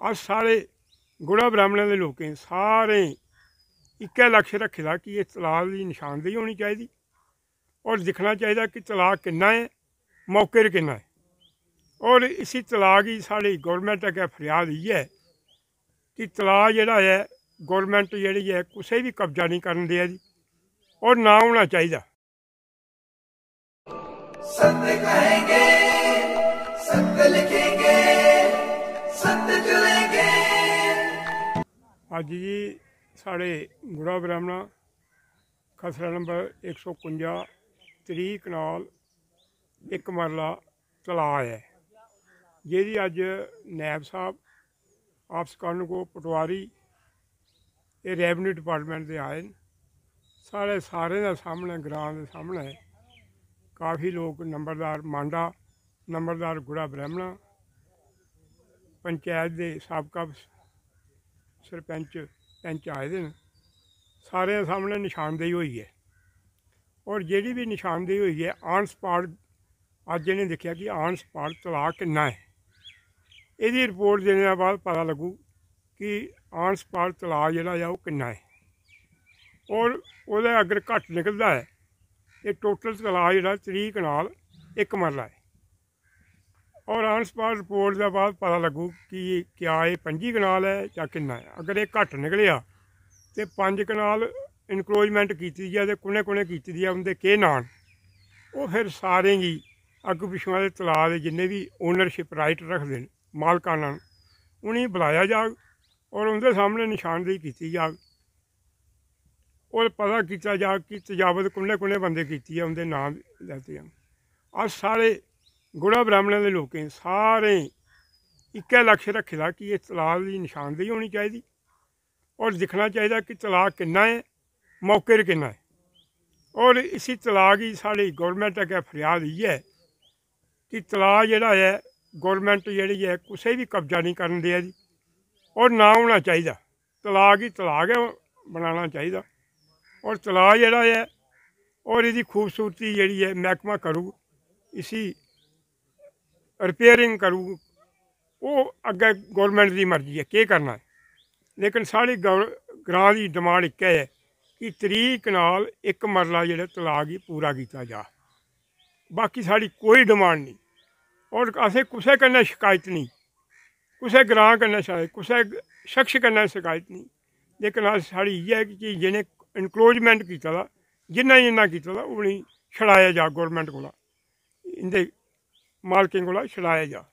ਆ ਸਾਰੇ ਗੁੜਾ ਬ੍ਰਾਹਮਣਾਂ ਦੇ ਲੋਕ ਸਾਰੇ ਇੱਕੇ ਲੱਖ ਰੱਖਦਾ ਕਿ ਇਹ ਤਲਾਕ ਦੀ ਨਿਸ਼ਾਨਦੇਹੀ ਹੋਣੀ ਚਾਹੀਦੀ ਔਰ ਦਿਖਣਾ ਚਾਹੀਦਾ ਕਿ ਤਲਾਕ ਕਿੰਨਾ ਹੈ ਮੌਕੇ 'ਤੇ ਕਿੰਨਾ ਹੈ ਔਰ ਇਸੇ ਤਲਾਕ ਹੀ ਸਾਡੀ ਗਵਰਨਮੈਂਟ ਅੱਗੇ ਫਰਿਆਦ ਹੀ ਹੈ ਕਿ ਤਲਾਕ ਜਿਹੜਾ ਹੈ ਗਵਰਨਮੈਂਟ ਜਿਹੜੀ ਹੈ ਕਿਸੇ ਵੀ ਕਬਜ਼ਾ ਨਹੀਂ ਕਰਨ ਦੇ ਜੀ ਔਰ ਨਾ ਹੋਣਾ ਚਾਹੀਦਾ ਸੱਤ ਕਹਿੰਗੇ ਸੱਤ ਲਿਖੇਗੇ ਅੱਜ ਜੀ ਸਾਡੇ ਗੁੜਾ ਬ੍ਰਾਹਮਣਾ ਖਸਰਾ ਨੰਬਰ 151 ਤਰੀਕ ਕਨਾਲ ਇੱਕ ਮਰਲਾ ਤਲਾ ਹੈ ਜਿਹਦੀ ਅੱਜ ਨੈਬ ਸਾਹਿਬ ਆਪਸ ਕਰਨ ਕੋ ਪਟਵਾਰੀ ਇਹ ਰੈਵਨਿਊ ਡਿਪਾਰਟਮੈਂਟ ਦੇ ਆਏ ਨੇ ਸਾਰੇ ਸਾਰੇ ਦਾ ਸਾਹਮਣੇ ਗ੍ਰਾਮ ਦੇ ਸਾਹਮਣੇ ਕਾਫੀ ਲੋਕ ਨੰਬਰਦਾਰ ਮਾਂਡਾ ਨੰਬਰਦਾਰ ਗੁੜਾ ਬ੍ਰਾਹਮਣਾ ਪੰਚਾਇਤ ਦੇ ਸਾਬਕਾ ਸਰਪੰਚ ਪੰਚ ਆਏ ਦੇ ਨੇ ਸਾਰਿਆਂ ਸਾਹਮਣੇ ਨਿਸ਼ਾਨਦੇਹੀ ਹੋਈ ਹੈ ਔਰ ਜਿਹੜੀ ਵੀ ਨਿਸ਼ਾਨਦੇਹੀ ਹੋਈ ਹੈ ਆਨ ਸਪਾਟ ਅੱਜ ਇਹਨੇ ਦੇਖਿਆ ਕਿ ਆਨ ਸਪਾਟ ਤਲਾਕ ਕਿੰਨਾ ਹੈ ਇਹਦੀ ਰਿਪੋਰਟ ਦੇਣ ਦੇ ਬਾਅਦ ਪਤਾ ਲੱਗੂ ਕਿ ਆਨ ਸਪਾਟ ਤਲਾਕ ਜਿਹੜਾ ਆ ਉਹ ਕਿੰਨਾ ਹੈ ਔਰ ਉਹਦੇ ਅਗਰ ਘੱਟ ਨਿਕਲਦਾ ਹੈ ਇਹ ਟੋਟਲ ਤਲਾਕ ਜਿਹੜਾ ਤਰੀਕ ਕਨਾਲ ਇੱਕ ਮਰਲਾ ਹੈ ਔਰ ਆਨ ਸਪਾਟ ਰਿਪੋਰਟ ਦੇ ਬਾਅਦ ਪਤਾ ਲੱਗੂ ਕਿ ਕਿਆ ਇਹ ਪੰਜੀ ਕਨਾਲ ਹੈ ਜਾਂ ਕਿੰਨਾ ਹੈ ਅਗਰ ਇਹ ਘੱਟ ਨਿਕਲਿਆ ਤੇ ਪੰਜ ਕਨਾਲ ਇਨਕਲੋਜਮੈਂਟ ਕੀਤੀ ਜਾਂ ਤੇ ਕੋਨੇ-ਕੋਨੇ ਕੀਤੀ ਦੀ ਆ ਉਹਦੇ ਕੇ ਨਾਨ ਉਹ ਫਿਰ ਸਾਰੇ ਹੀ ਅੱਗੂ ਪਿਛੋਂ ਦੇ ਤਲਾ ਦੇ ਜਿੰਨੇ ਵੀ ਓਨਰਸ਼ਿਪ ਰਾਈਟ ਰੱਖਦੇ ਨੇ ਮਾਲਕਾਂ ਨਾਲ ਉਹਨੀ ਬੁਲਾਇਆ ਜਾਗ ਔਰ ਉਹਦੇ ਸਾਹਮਣੇ ਨਿਸ਼ਾਨਦੇਹੀ ਕੀਤੀ ਜਾਗ ਔਰ ਪਤਾ ਕੀਤਾ ਜਾਗ ਕਿ ਤਜਾਵਤ ਕੋਨੇ-ਕੋਨੇ ਬੰਦੇ ਕੀਤੀ ਆ ਉਹਦੇ ਨਾਮ ਲੈਤੇ ਆ ਆ ਸਾਰੇ ਗੁੜਾ ਬ੍ਰਾਹਮਣਾਂ ਦੇ ਲੋਕੇ ਸਾਰੇ ਇੱਕੇ ਲਖੇ ਰੱਖਦਾ ਕਿ ਇਹ ਤਲਾਕ ਦੀ ਨਿਸ਼ਾਨਦੇਹੀ ਹੋਣੀ ਚਾਹੀਦੀ ਔਰ ਦਿਖਣਾ ਚਾਹੀਦਾ ਕਿ ਤਲਾਕ ਕਿੰਨਾ ਹੈ ਮੌਕੇ ਕਿੰਨਾ ਹੈ ਔਰ ਇਸੇ ਤਲਾਕ ਹੀ ਸਾਡੀ ਗਵਰਨਮੈਂਟ ਅੱਗੇ ਫਰਿਆਦ ਹੀ ਹੈ ਕਿ ਤਲਾਕ ਜਿਹੜਾ ਹੈ ਗਵਰਨਮੈਂਟ ਜਿਹੜੀ ਹੈ ਕਿਸੇ ਵੀ ਕਬਜ਼ਾ ਨਹੀਂ ਕਰਨ ਦੇ ਜੀ ਔਰ ਨਾ ਹੋਣਾ ਚਾਹੀਦਾ ਤਲਾਕ ਹੀ ਤਲਾਕ ਹੈ ਬਣਾਉਣਾ ਚਾਹੀਦਾ ਔਰ ਤਲਾਕ ਜਿਹੜਾ ਹੈ ਔਰ ਇਹਦੀ ਖੂਬਸੂਰਤੀ ਜਿਹੜੀ ਹੈ ਮਹਿਕਮਾ ਕਰੂ ਇਸੀ ਰਿਪੇਅਰਿੰਗ ਕਰੂ ਉਹ ਅੱਗੇ ਗਵਰਨਮੈਂਟ ਦੀ ਮਰਜ਼ੀ ਹੈ ਕੀ ਕਰਨਾ ਲੇਕਿਨ ਸਾਡੀ ਗਰਾਂ ਦੀ ਡਿਮਾਂਡ ਇੱਕ ਹੈ ਕਿ ਤਰੀਕ ਨਾਲ ਇੱਕ ਮਰਲਾ ਜਿਹੜਾ ਤਲਾਕ ਹੀ ਪੂਰਾ ਕੀਤਾ ਜਾ ਬਾਕੀ ਸਾਡੀ ਕੋਈ ਡਿਮਾਂਡ ਨਹੀਂ ਔਰ ਅਸੀਂ ਕਿਸੇ ਕੰਨੇ ਸ਼ਿਕਾਇਤ ਨਹੀਂ ਕਿਸੇ ਗਰਾਂ ਕੰਨੇ ਸ਼ਾਇਦ ਕਿਸੇ ਸ਼ਖਸ ਕੰਨੇ ਸ਼ਿਕਾਇਤ ਨਹੀਂ ਲੇਕਿਨ ਸਾਡੀ ਇਹ ਹੈ ਕਿ ਜਿਹਨੇ ਇਨਕਲੋਜਮੈਂਟ ਕੀਤਾ ਦਾ ਜਿੰਨਾ ਜਿੰਨਾ ਕੀਤਾ ਦਾ ਉਹ ਨਹੀਂ ਛੜਾਇਆ ਜਾ ਗਵਰਨਮੈਂਟ ਕੋਲ ਇਹਦੇ ਮਾਲਕਿੰਗ ਕੋਲ ਛੜਾਇਆ ਜਾ